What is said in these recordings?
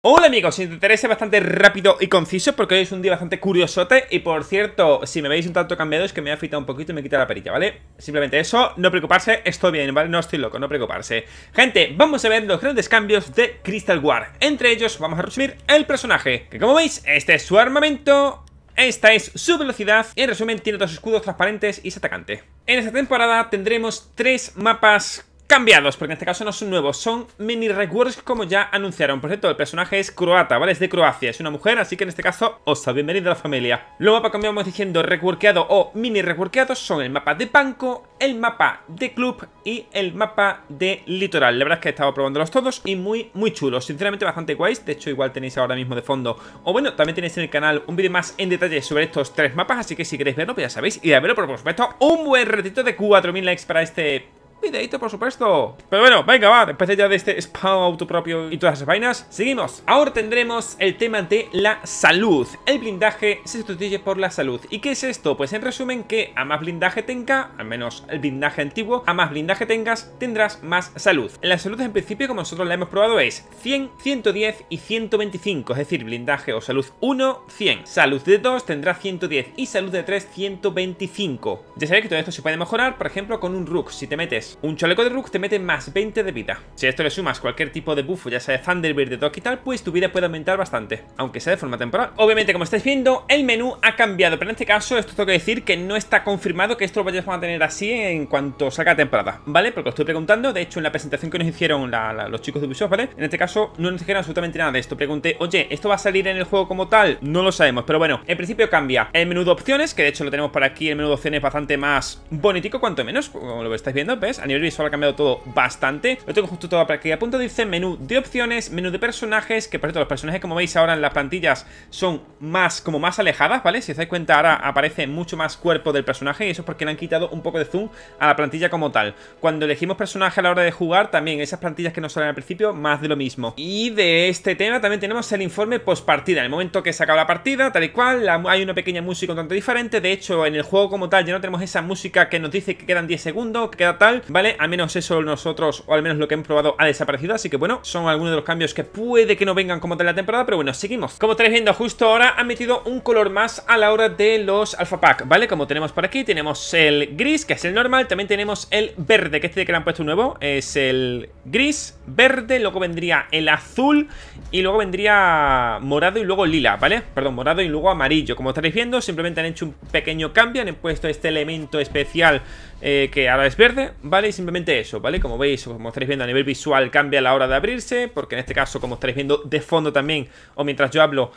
Hola amigos, si os interesa bastante rápido y conciso porque hoy es un día bastante curiosote y por cierto, si me veis un tanto cambiado es que me he afeitado un poquito y me quita la perilla, ¿vale? Simplemente eso, no preocuparse, estoy bien, ¿vale? No estoy loco, no preocuparse Gente, vamos a ver los grandes cambios de Crystal War Entre ellos vamos a resumir el personaje, que como veis, este es su armamento esta es su velocidad y en resumen tiene dos escudos transparentes y es atacante. En esta temporada tendremos tres mapas cambiados, porque en este caso no son nuevos, son mini recuerdos como ya anunciaron. Por cierto, el personaje es croata, ¿vale? Es de Croacia, es una mujer, así que en este caso, os osa, bienvenido a la familia. Los mapas cambiamos diciendo reworkeado o mini reworkeado son el mapa de Banco, el mapa de Club y el mapa de Litoral. La verdad es que he estado probándolos todos y muy, muy chulos. Sinceramente, bastante guays. De hecho, igual tenéis ahora mismo de fondo. O bueno, también tenéis en el canal un vídeo más en detalle sobre estos tres mapas, así que si queréis verlo, pues ya sabéis. Y de verlo, por supuesto, un buen ratito de 4.000 likes para este videito, por supuesto. Pero bueno, venga, va, después ya de este auto propio y todas esas vainas, seguimos. Ahora tendremos el tema de la salud. El blindaje se sustituye por la salud. ¿Y qué es esto? Pues en resumen, que a más blindaje tenga, al menos el blindaje antiguo, a más blindaje tengas, tendrás más salud. La salud en principio, como nosotros la hemos probado, es 100, 110 y 125, es decir, blindaje o salud 1, 100. Salud de 2 tendrá 110 y salud de 3, 125. Ya sabéis que todo esto se puede mejorar, por ejemplo, con un rook. Si te metes pues, un chaleco de Rook te mete más 20 de vida. Si a esto le sumas cualquier tipo de buffo, ya sea de Thunderbird, de Doc y tal, pues tu vida puede aumentar bastante, aunque sea de forma temporal. Obviamente, como estáis viendo, el menú ha cambiado, pero en este caso esto tengo que decir que no está confirmado que esto lo vayas a tener así en cuanto salga temporada, ¿vale? Porque os estoy preguntando, de hecho en la presentación que nos hicieron los chicos de Ubisoft, ¿vale? En este caso no nos dijeron absolutamente nada de esto. Pregunté, oye, ¿esto va a salir en el juego como tal? No lo sabemos, pero bueno, en principio cambia el menú de opciones, que de hecho lo tenemos por aquí, el menú de opciones bastante más bonitico, cuanto menos, como lo estáis viendo, ¿ves? A nivel visual ha cambiado todo bastante. Lo tengo justo todo para aquí. A punto dice menú de opciones, menú de personajes, que por cierto, los personajes como veis ahora en las plantillas son más, como más alejadas, ¿vale? Si os dais cuenta, ahora aparece mucho más cuerpo del personaje y eso es porque le han quitado un poco de zoom a la plantilla como tal. Cuando elegimos personaje a la hora de jugar, también esas plantillas que nos salen al principio, más de lo mismo. Y de este tema también tenemos el informe post partida. En el momento que se acaba la partida, tal y cual, hay una pequeña música un tanto diferente. De hecho, en el juego como tal ya no tenemos esa música que nos dice que quedan 10 segundos, que queda tal, ¿vale? Al menos eso nosotros, o al menos lo que hemos probado, ha desaparecido, así que bueno, son algunos de los cambios que puede que no vengan como de la temporada, pero bueno, seguimos. Como estáis viendo, justo ahora han metido un color más a la hora de los Alpha Pack, ¿vale? Como tenemos por aquí, tenemos el gris, que es el normal, también tenemos el verde, que este que le han puesto nuevo, es el gris, verde, luego vendría el azul y luego vendría morado y luego lila, ¿vale? Perdón, morado y luego amarillo. Como estaréis viendo, simplemente han hecho un pequeño cambio, han puesto este elemento especial eh, que ahora es verde, ¿vale? ¿vale? Simplemente eso, ¿vale? Como veis, como estáis viendo a nivel visual cambia a la hora de abrirse, porque en este caso, como estáis viendo de fondo también, o mientras yo hablo,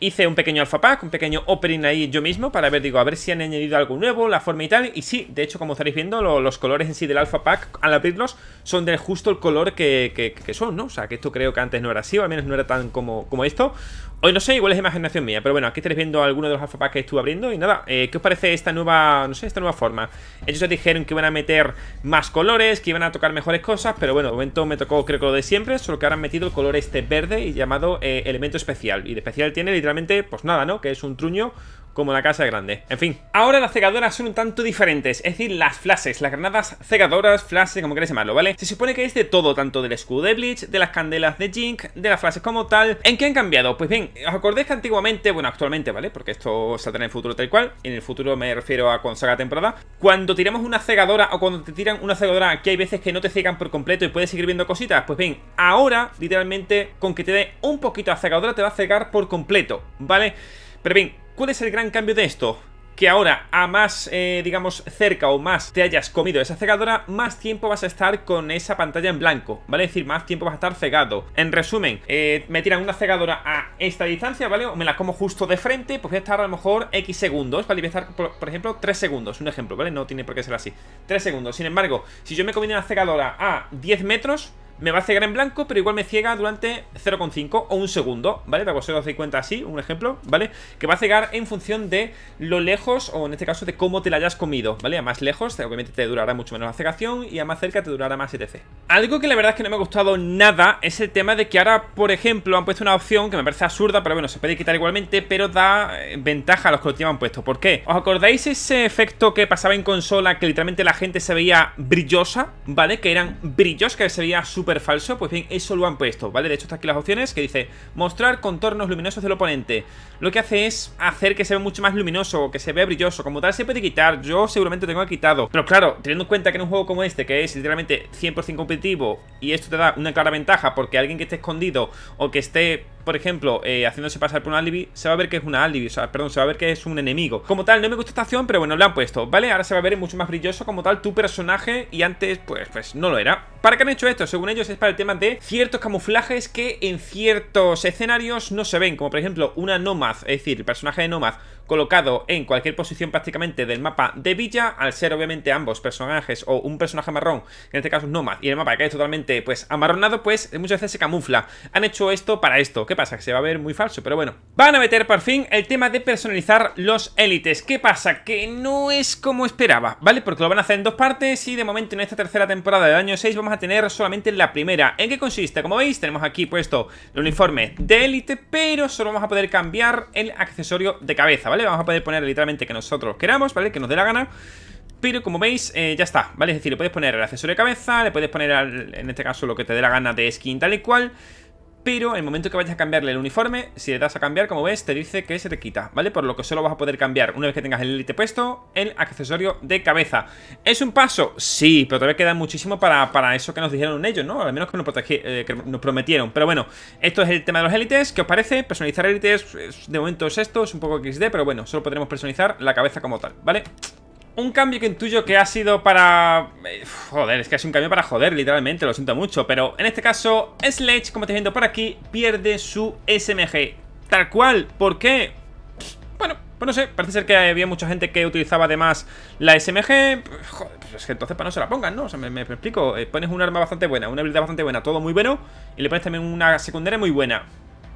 hice un pequeño alpha pack, un pequeño opening ahí yo mismo para ver, digo, a ver si han añadido algo nuevo, la forma y tal. Y sí, de hecho, como estaréis viendo, los colores en sí del alpha pack, al abrirlos, son de justo el color que, que, son, ¿no? O sea, que esto creo que antes no era así, o al menos no era tan como, como esto. Hoy no sé, igual es imaginación mía, pero bueno, aquí estaréis viendo alguno de los alfapacks que estuve abriendo y nada, eh, ¿qué os parece esta nueva, no sé, esta nueva forma? Ellos ya dijeron que iban a meter más colores, que iban a tocar mejores cosas, pero bueno, de momento me tocó creo que lo de siempre, solo que ahora han metido el color este verde y llamado eh, elemento especial. Y de especial tiene literalmente, pues nada, ¿no? Que es un truño como la casa grande. En fin, ahora las cegadoras son un tanto diferentes, es decir, las flashes, las granadas cegadoras, flashes, como queréis llamarlo, ¿vale? Se supone que es de todo, tanto del escudo de Bleach, de las candelas de Jink, de las flashes como tal. ¿En qué han cambiado? Pues bien, os acordáis que antiguamente, bueno, actualmente, ¿vale? Porque esto saldrá en el futuro tal cual, en el futuro me refiero a con saga temporada, cuando tiramos una cegadora o cuando te tiran una cegadora, que hay veces que no te cegan por completo y puedes seguir viendo cositas, pues bien, ahora, literalmente, con que te dé un poquito a cegadora te va a cegar por completo, ¿vale? Pero bien, ¿Cuál es el gran cambio de esto? que ahora a más, eh, digamos, cerca o más te hayas comido esa cegadora, más tiempo vas a estar con esa pantalla en blanco, ¿vale? Es decir, más tiempo vas a estar cegado. En resumen, eh, me tiran una cegadora a esta distancia, ¿vale? O me la como justo de frente, pues voy a estar a lo mejor X segundos, ¿vale? Y voy a estar, por, ejemplo, 3 segundos, un ejemplo, ¿vale? No tiene por qué ser así. 3 segundos. Sin embargo, si yo me comí una cegadora a 10 metros me va a cegar en blanco, pero igual me ciega durante 0,5 o un segundo, ¿vale? Para que os cuenta así, un ejemplo, ¿vale? Que va a cegar en función de lo lejos, o en este caso de cómo te la hayas comido, ¿vale? A más lejos, obviamente te durará mucho menos la cegación, y a más cerca te durará más etc. Algo que la verdad es que no me ha gustado nada es el tema de que ahora, por ejemplo, han puesto una opción que me parece absurda, pero bueno, se puede quitar igualmente, pero da eh, ventaja a los que lo llevan puesto. ¿Por qué? ¿Os acordáis ese efecto que pasaba en consola que literalmente la gente se veía brillosa, ¿vale? Que eran brillos, que se veía súper falso, pues bien, eso lo han puesto, ¿vale? De hecho, está aquí las opciones que dice mostrar contornos luminosos del oponente. Lo que hace es hacer que se vea mucho más luminoso o que se vea brilloso. Como tal, se puede quitar. Yo seguramente tengo quitado. Pero claro, teniendo en cuenta que en un juego como este, que es literalmente 100% competitivo y esto te da una clara ventaja porque alguien que esté escondido o que esté por ejemplo, eh, haciéndose pasar por un alibi, se va a ver que es una alibi, o sea, perdón, se va a ver que es un enemigo. Como tal, no me gusta esta acción, pero bueno, lo han puesto, ¿vale? Ahora se va a ver mucho más brilloso como tal tu personaje y antes, pues, pues no lo era. ¿Para qué han hecho esto? Según ellos es para el tema de ciertos camuflajes que en ciertos escenarios no se ven, como por ejemplo una Nomad, es decir, el personaje de Nomad colocado en cualquier posición prácticamente del mapa de Villa, al ser obviamente ambos personajes o un personaje marrón, en este caso un Nomad, y el mapa que es totalmente pues amarronado, pues muchas veces se camufla. Han hecho esto para esto. ¿Qué pasa? Que se va a ver muy falso, pero bueno. Van a meter por fin el tema de personalizar los élites. ¿Qué pasa? Que no es como esperaba, ¿vale? Porque lo van a hacer en dos partes y de momento en esta tercera temporada del año 6 vamos a tener solamente la primera. ¿En qué consiste? Como veis, tenemos aquí puesto el uniforme de élite, pero solo vamos a poder cambiar el accesorio de cabeza, ¿vale? ¿vale? Vamos a poder poner literalmente que nosotros queramos, ¿vale? Que nos dé la gana pero como veis, eh, ya está, ¿vale? Es decir, le puedes poner el accesorio de cabeza, le puedes poner, en este caso, lo que te dé la gana de skin tal y cual pero en el momento que vayas a cambiarle el uniforme, si le das a cambiar, como ves, te dice que se te quita, ¿vale? Por lo que solo vas a poder cambiar, una vez que tengas el élite puesto, el accesorio de cabeza. ¿Es un paso? Sí, pero todavía queda muchísimo para, eso que nos dijeron ellos, ¿no? Al menos que nos, eh, que nos prometieron. Pero bueno, esto es el tema de los élites. ¿Qué os parece? Personalizar élites, de momento es esto, es un poco XD, pero bueno, solo podremos personalizar la cabeza como tal, ¿vale? un cambio que intuyo que ha sido para... Eh, joder, es que ha sido un cambio para joder, literalmente, lo siento mucho. Pero en este caso, Sledge, como estáis viendo por aquí, pierde su SMG. Tal cual, ¿por qué? Bueno, pues no sé, parece ser que había mucha gente que utilizaba además la SMG. Joder, pues es que entonces para no se la pongan, ¿no? O sea, me, me explico. Eh, pones un arma bastante buena, una habilidad bastante buena, todo muy bueno. Y le pones también una secundaria muy buena.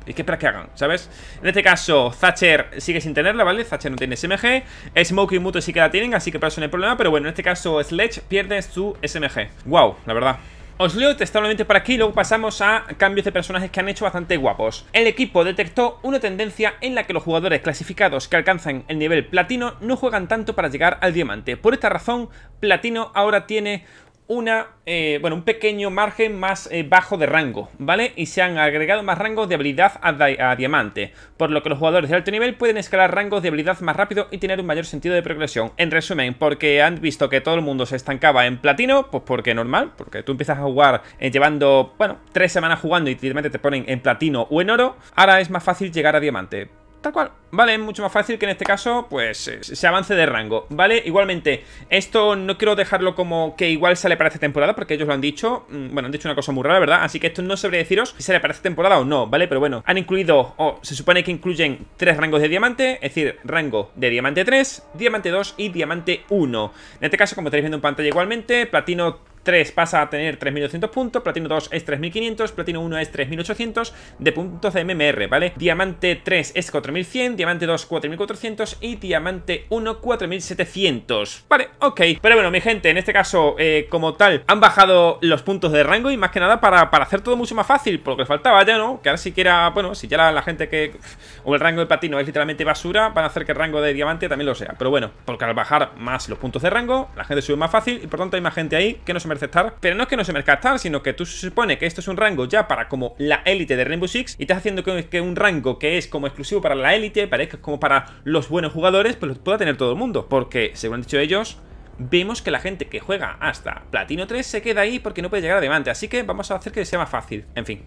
¿Y qué para que hagan? ¿Sabes? En este caso, Thatcher sigue sin tenerla, ¿vale? Thatcher no tiene SMG. Smoke y Muto sí que la tienen, así que para eso no hay problema. Pero bueno, en este caso, Sledge pierde su SMG. Wow, la verdad. Os leo testablemente por aquí luego pasamos a cambios de personajes que han hecho bastante guapos. El equipo detectó una tendencia en la que los jugadores clasificados que alcanzan el nivel platino no juegan tanto para llegar al diamante. Por esta razón, platino ahora tiene una, eh, bueno, un pequeño margen más eh, bajo de rango, ¿vale? Y se han agregado más rangos de habilidad a, diamante, por lo que los jugadores de alto nivel pueden escalar rangos de habilidad más rápido y tener un mayor sentido de progresión. En resumen, porque han visto que todo el mundo se estancaba en platino, pues porque normal, porque tú empiezas a jugar eh, llevando, bueno, tres semanas jugando y directamente te ponen en platino o en oro, ahora es más fácil llegar a diamante. Tal cual, vale, es mucho más fácil que en este caso, pues, eh, se avance de rango, ¿vale? Igualmente, esto no quiero dejarlo como que igual sale para esta temporada, porque ellos lo han dicho, mm, bueno, han dicho una cosa muy rara, ¿verdad? Así que esto no sabré deciros si sale para esta temporada o no, ¿vale? Pero bueno, han incluido, o se supone que incluyen tres rangos de diamante, es decir, rango de diamante 3, diamante 2 y diamante 1. En este caso, como estáis viendo en pantalla igualmente, platino 3 pasa a tener 3.200 puntos, Platino 2 es 3.500, Platino 1 es 3.800 de puntos de MMR, ¿vale? Diamante 3 es 4.100, Diamante 2 4.400 y Diamante 1 4.700, ¿vale? Ok, pero bueno, mi gente, en este caso, eh, como tal, han bajado los puntos de rango y más que nada para, hacer todo mucho más fácil, porque les faltaba ya, ¿no? Que ahora siquiera, bueno, si ya la, gente que... o el rango de Platino es literalmente basura, van a hacer que el rango de Diamante también lo sea, pero bueno, porque al bajar más los puntos de rango, la gente sube más fácil y por tanto hay más gente ahí que no se merece pero no es que no se estar, sino que tú se supone que esto es un rango ya para como la élite de Rainbow Six y estás haciendo que, un rango que es como exclusivo para la élite, parezca como para los buenos jugadores, pues lo pueda tener todo el mundo, porque según han dicho ellos, vemos que la gente que juega hasta Platino 3 se queda ahí porque no puede llegar adelante, así que vamos a hacer que sea más fácil. En fin,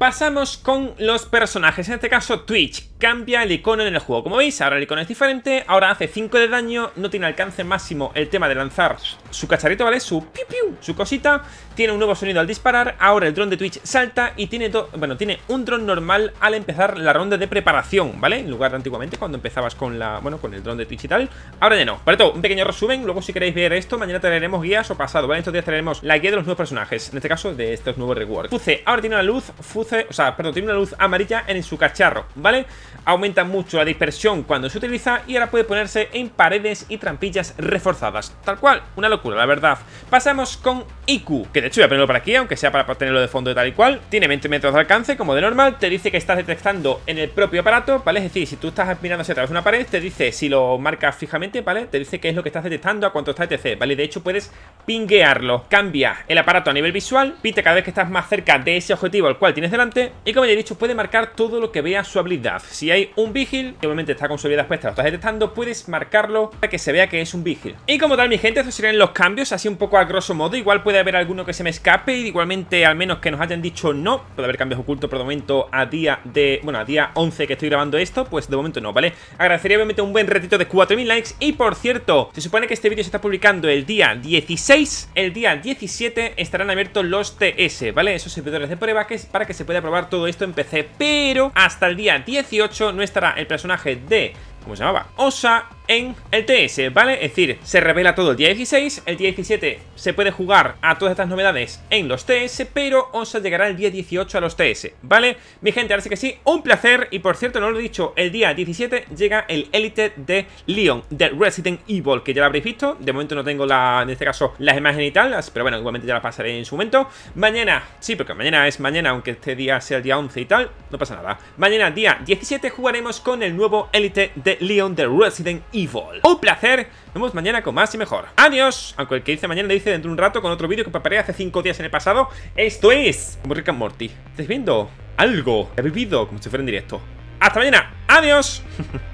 Pasamos con los personajes, en este caso Twitch, cambia el icono en el juego. Como veis, ahora el icono es diferente, ahora hace 5 de daño, no tiene alcance máximo el tema de lanzar su cacharrito, ¿vale? Su piu piu, su cosita, tiene un nuevo sonido al disparar, ahora el dron de Twitch salta y tiene, bueno, tiene un dron normal al empezar la ronda de preparación, ¿vale? En lugar de antiguamente cuando empezabas con la, bueno, con el dron de Twitch y tal, ahora ya no. Para todo, un pequeño resumen, luego si queréis ver esto, mañana traeremos guías o pasado, ¿vale? estos días traeremos la guía de los nuevos personajes, en este caso de estos nuevos rewards. Fuce, ahora tiene una luz, Fuce o sea, perdón, tiene una luz amarilla en su cacharro, ¿vale? Aumenta mucho la dispersión cuando se utiliza y ahora puede ponerse en paredes y trampillas reforzadas. Tal cual, una locura, la verdad. Pasamos con IQ, que de hecho voy a ponerlo por aquí, aunque sea para tenerlo de fondo de tal y cual. Tiene 20 metros de alcance, como de normal, te dice que estás detectando en el propio aparato, ¿vale? Es decir, si tú estás mirando hacia atrás de una pared, te dice, si lo marcas fijamente, ¿vale? Te dice que es lo que estás detectando, a cuánto está etc, ¿vale? De hecho, puedes pinguearlo. Cambia el aparato a nivel visual, Pite cada vez que estás más cerca de ese objetivo al cual tienes de y como ya he dicho, puede marcar todo lo que vea su habilidad. Si hay un Vigil, que obviamente está con su habilidad puesta, lo estás detectando, puedes marcarlo para que se vea que es un Vigil. Y como tal, mi gente, estos serían los cambios, así un poco a grosso modo. Igual puede haber alguno que se me escape, y igualmente al menos que nos hayan dicho no. Puede haber cambios ocultos, por el momento, a día de... Bueno, a día 11 que estoy grabando esto, pues de momento no, ¿vale? Agradecería obviamente un buen retito de 4.000 likes. Y por cierto, se supone que este vídeo se está publicando el día 16. El día 17 estarán abiertos los TS, ¿vale? Esos servidores de prueba que es para que se voy a probar todo esto en PC, pero hasta el día 18 no estará el personaje de... ¿Cómo se llamaba? Osa en el TS, ¿vale? Es decir, se revela todo el día 16, el día 17 se puede jugar a todas estas novedades en los TS, pero os llegará el día 18 a los TS, ¿vale? Mi gente, ahora sí que sí, un placer, y por cierto, no lo he dicho, el día 17 llega el Elite de Leon, de Resident Evil, que ya lo habréis visto, de momento no tengo la, en este caso, las imágenes y tal, pero bueno, igualmente ya las pasaré en su momento. Mañana, sí, porque mañana es mañana, aunque este día sea el día 11 y tal, no pasa nada. Mañana, día 17, jugaremos con el nuevo Elite de Leon, de Resident Evil. Un placer, nos vemos mañana con más y mejor. Adiós, aunque el que dice mañana le dice dentro de un rato con otro vídeo que preparé hace 5 días en el pasado. Esto es como Rick and Morty. ¿Estáis viendo algo he vivido como si fuera en directo? ¡Hasta mañana! ¡Adiós!